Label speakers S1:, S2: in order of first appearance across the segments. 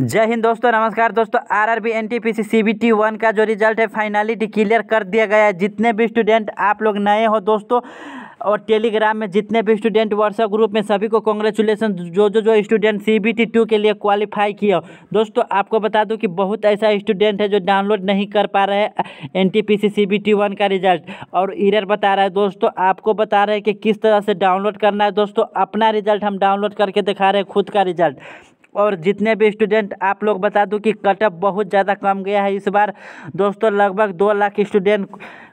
S1: जय हिंद दोस्तों नमस्कार दोस्तों R R B N T P C C B T one का जो रिजल्ट है फाइनली डिक्लेयर कर दिया गया है जितने भी स्टूडेंट आप लोग नए हो दोस्तों और टेलीग्राम में जितने भी स्टूडेंट व्हाट्सएप ग्रुप में सभी को कॉन्ग्रेचुलेसन जो जो जो student C B T two के लिए क्वालिफाई किया दोस्तों आपको बता दूं कि बहुत ऐसा स्टूडेंट है जो डाउनलोड नहीं कर पा रहे हैं N T P C C B T one का रिजल्ट और इरर बता रहा है दोस्तों आपको बता रहे हैं कि किस तरह से डाउनलोड करना है दोस्तों अपना रिजल्ट हम डाउनलोड करके दिखा रहे हैं खुद का रिजल्ट और जितने भी स्टूडेंट आप लोग बता दूं कि कटअप बहुत ज़्यादा कम गया है इस बार दोस्तों लगभग दो लाख स्टूडेंट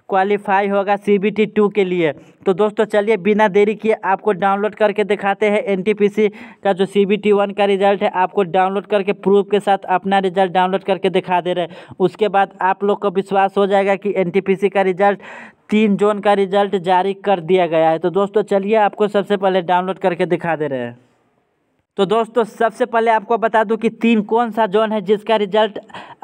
S1: क्वालिफाई होगा सी बी टी टू के लिए तो दोस्तों चलिए बिना देरी किए आपको डाउनलोड करके दिखाते हैं एन टी पी सी का जो सी बी टी वन का रिजल्ट है आपको डाउनलोड करके प्रूफ के साथ अपना रिजल्ट डाउनलोड करके दिखा दे रहे हैं उसके बाद आप लोग को विश्वास हो जाएगा कि एन टी पी सी का रिजल्ट तीन जोन का रिजल्ट जारी कर दिया गया है तो दोस्तों चलिए आपको सबसे पहले डाउनलोड करके दिखा दे रहे हैं तो दोस्तों सबसे पहले आपको बता दूं कि तीन कौन सा जोन है जिसका रिजल्ट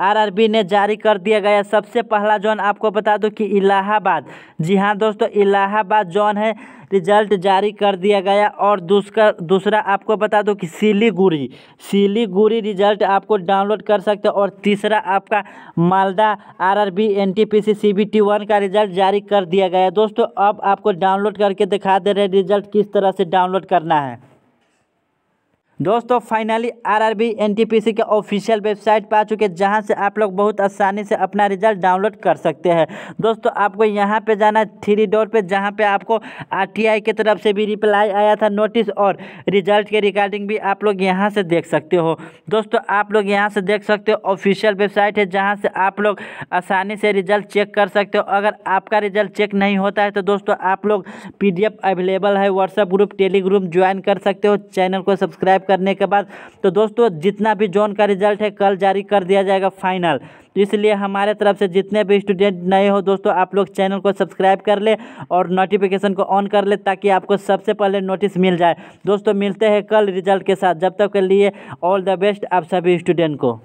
S1: आरआरबी ने जारी कर दिया गया सबसे पहला जोन आपको बता दूं कि इलाहाबाद जी हाँ दोस्तों इलाहाबाद जोन है रिजल्ट जारी कर दिया गया और दूसरा दूसरा आपको बता दूं कि सिलीगुड़ी सिलीगुड़ी रिजल्ट आपको डाउनलोड कर सकते हो और तीसरा आपका Malda C B T one का रिजल्ट जारी कर दिया गया दोस्तों अब आपको डाउनलोड करके दिखा दे रहे रिजल्ट किस तरह से डाउनलोड करना है दोस्तों फाइनली आरआरबी एनटीपीसी के ऑफिशियल वेबसाइट पर आ चुके हैं जहाँ से आप लोग बहुत आसानी से अपना रिजल्ट डाउनलोड कर सकते हैं दोस्तों आपको यहाँ पे जाना है थ्री डोर पे जहाँ पे आपको आरटीआई की तरफ से भी रिप्लाई आया था नोटिस और रिजल्ट के रिगार्डिंग भी आप लोग यहाँ से देख सकते हो दोस्तों आप लोग यहाँ से देख सकते हो ऑफिशियल वेबसाइट है जहाँ से आप लोग आसानी से रिजल्ट चेक कर सकते हो अगर आपका रिजल्ट चेक नहीं होता है तो दोस्तों आप लोग पी अवेलेबल है व्हाट्सएप ग्रुप टेली ज्वाइन कर सकते हो चैनल को सब्सक्राइब करने के बाद तो दोस्तों जितना भी जोन का रिजल्ट है कल जारी कर दिया जाएगा फाइनल तो इसलिए हमारे तरफ से जितने भी स्टूडेंट नए हो दोस्तों आप लोग चैनल को सब्सक्राइब कर ले और नोटिफिकेशन को ऑन कर ले ताकि आपको सबसे पहले नोटिस मिल जाए दोस्तों मिलते हैं कल रिजल्ट के साथ जब तक के लिए ऑल द बेस्ट आप सभी स्टूडेंट को